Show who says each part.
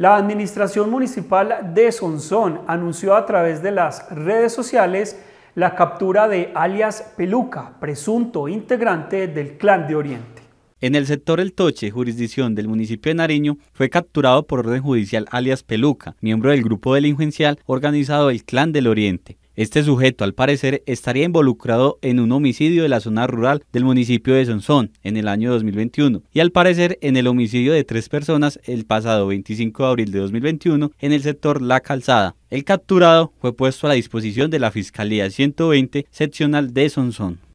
Speaker 1: La Administración Municipal de Sonsón anunció a través de las redes sociales la captura de alias Peluca, presunto integrante del Clan de Oriente.
Speaker 2: En el sector El Toche, jurisdicción del municipio de Nariño, fue capturado por orden judicial alias Peluca, miembro del grupo delincuencial organizado el Clan del Oriente. Este sujeto, al parecer, estaría involucrado en un homicidio de la zona rural del municipio de Sonsón en el año 2021 y al parecer en el homicidio de tres personas el pasado 25 de abril de 2021 en el sector La Calzada. El capturado fue puesto a la disposición de la Fiscalía 120 seccional de Sonsón.